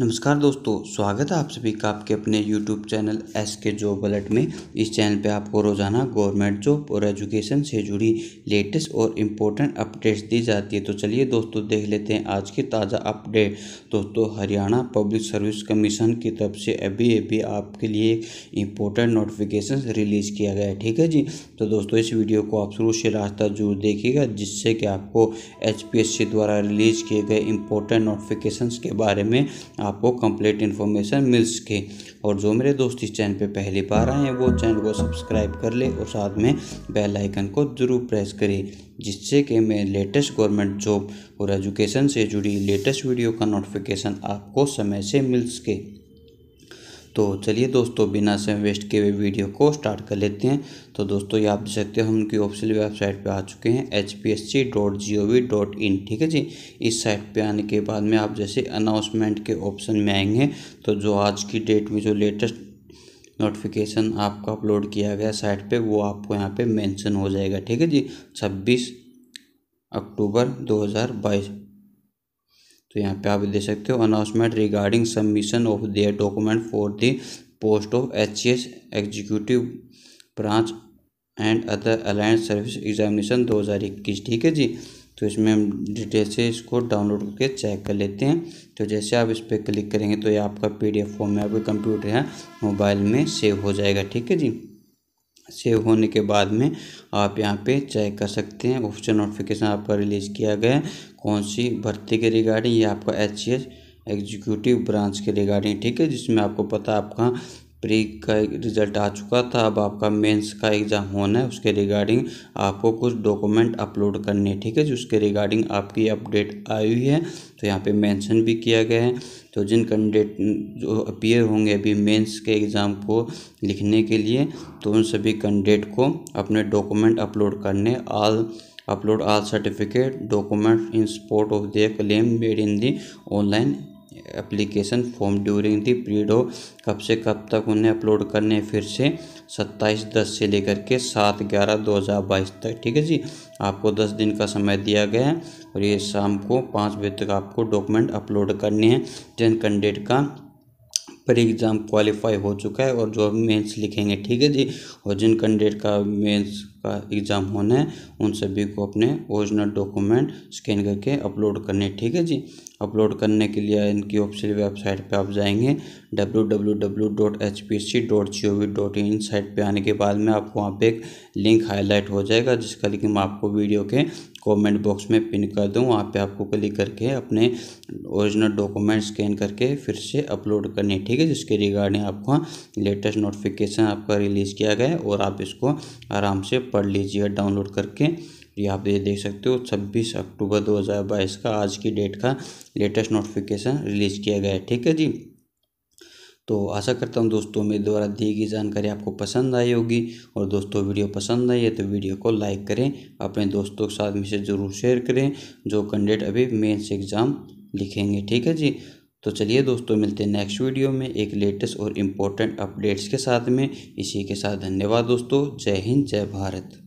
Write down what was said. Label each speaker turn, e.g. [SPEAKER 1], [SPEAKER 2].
[SPEAKER 1] नमस्कार दोस्तों स्वागत है आप सभी का आपके अपने YouTube channel S K job alert में इस चैनल पे आपको रोज़ाना गवर्नमेंट जॉब और एजुकेशन से जुड़ी लेटेस्ट और इम्पोर्टेंट अपडेट्स दी जाती है तो चलिए दोस्तों देख लेते हैं आज की ताज़ा अपडेट दोस्तों हरियाणा पब्लिक सर्विस कमीशन की तरफ से अभी अभी आपके लिए इम्पोर्टेंट नोटिफिकेशन रिलीज़ किया गया है ठीक है जी तो दोस्तों इस वीडियो को आप शुरू से रास्ता जरूर देखिएगा जिससे कि आपको एच द्वारा रिलीज़ किए गए इम्पोर्टेंट नोटिफिकेशन के बारे में आपको कंप्लीट इन्फॉर्मेशन मिल सके और जो मेरे दोस्त इस चैनल पे पहली बार आए हैं वो चैनल को सब्सक्राइब कर ले और साथ में बेल आइकन को ज़रूर प्रेस करें जिससे कि मैं लेटेस्ट गवर्नमेंट जॉब और एजुकेशन से जुड़ी लेटेस्ट वीडियो का नोटिफिकेशन आपको समय से मिल सके तो चलिए दोस्तों बिना समय वेस्ट किए वीडियो को स्टार्ट कर लेते हैं तो दोस्तों ये आप देख सकते हो हम उनकी ऑफिशियल वेबसाइट पे आ चुके हैं H P S C dot G O V dot in ठीक है जी इस साइट पे आने के बाद में आप जैसे अनाउंसमेंट के ऑप्शन में आएंगे तो जो आज की डेट में जो लेटेस्ट नोटिफिकेशन आपका अपलोड किया गया साइट पर वो आपको यहाँ पर मैंशन हो जाएगा ठीक है जी छब्बीस अक्टूबर दो तो यहाँ पे आप दे सकते हो announcement regarding submission of their document for the post of H executive branch and other alliance service examination 2021 ठीक है जी तो इसमें हम डिटेल से इसको डाउनलोड करके चेक कर लेते हैं तो जैसे आप इस पर क्लिक करेंगे तो ये आपका पीडीएफ फॉर्म में आपके कंप्यूटर है मोबाइल में सेव हो जाएगा ठीक है जी सेव होने के बाद में आप यहाँ पे चेक कर सकते हैं ऑफिशियल नोटिफिकेशन आपका रिलीज़ किया गया है कौन सी भर्ती के रिगार्डिंग ये आपका एच एग्जीक्यूटिव ब्रांच के रिगार्डिंग ठीक है जिसमें आपको पता आपका प्री का रिजल्ट आ चुका था अब आपका मेंस का एग्ज़ाम होना है उसके रिगार्डिंग आपको कुछ डॉक्यूमेंट अपलोड करने हैं ठीक है जिसके रिगार्डिंग आपकी अपडेट आई हुई है तो यहाँ पे मेंशन भी किया गया है तो जिन कैंडिडेट जो अपीयर होंगे अभी मेंस के एग्ज़ाम को लिखने के लिए तो उन सभी कैंडिडेट को अपने डॉक्यूमेंट अपलोड करने all upload all certificate document in support of their claim made in the online application form during the period हो कब से कब तक उन्हें अपलोड करने फिर से सत्ताईस दस से लेकर के सात ग्यारह दो हज़ार बाईस तक ठीक है जी आपको दस दिन का समय दिया गया है और ये शाम को पाँच बजे तक आपको डॉक्यूमेंट अपलोड करने हैं जिन कैंडिडेट का प्री एग्ज़ाम क्वालिफाई हो चुका है और जो मेंस लिखेंगे ठीक है जी और जिन कैंडिडेट का मेंस का एग्ज़ाम होना है उन सभी को अपने ओरिजिनल डॉक्यूमेंट स्कैन करके अपलोड करने ठीक है जी अपलोड करने के लिए इनकी ऑफिशियल वेबसाइट पे आप जाएंगे W W W dot H P C dot G O V dot in site पर आने के बाद में आपको वहाँ पे एक लिंक हाईलाइट हो जाएगा जिसका लिंक मैं आपको वीडियो के कमेंट बॉक्स में पिन कर दूँ वहाँ पे आपको क्लिक करके अपने ओरिजिनल डॉक्यूमेंट स्कैन करके फिर से अपलोड करनी ठीक है जिसके रिगार्डिंग आपको लेटेस्ट नोटिफिकेशन आपका रिलीज़ किया गया है और आप इसको आराम से पढ़ लीजिएगा डाउनलोड करके ये आप ये देख सकते हो 26 अक्टूबर 2022 का आज की डेट का लेटेस्ट नोटिफिकेशन रिलीज़ किया गया है ठीक है जी तो आशा करता हूँ दोस्तों मेरे द्वारा दी गई जानकारी आपको पसंद आई होगी और दोस्तों वीडियो पसंद आई है तो वीडियो को लाइक करें अपने दोस्तों के साथ में से ज़रूर शेयर करें जो कैंडिडेट अभी मेन्स एग्ज़ाम लिखेंगे ठीक है जी तो चलिए दोस्तों मिलते हैं नेक्स्ट वीडियो में एक लेटेस्ट और इम्पोर्टेंट अपडेट्स के साथ में इसी के साथ धन्यवाद दोस्तों जय हिंद जय भारत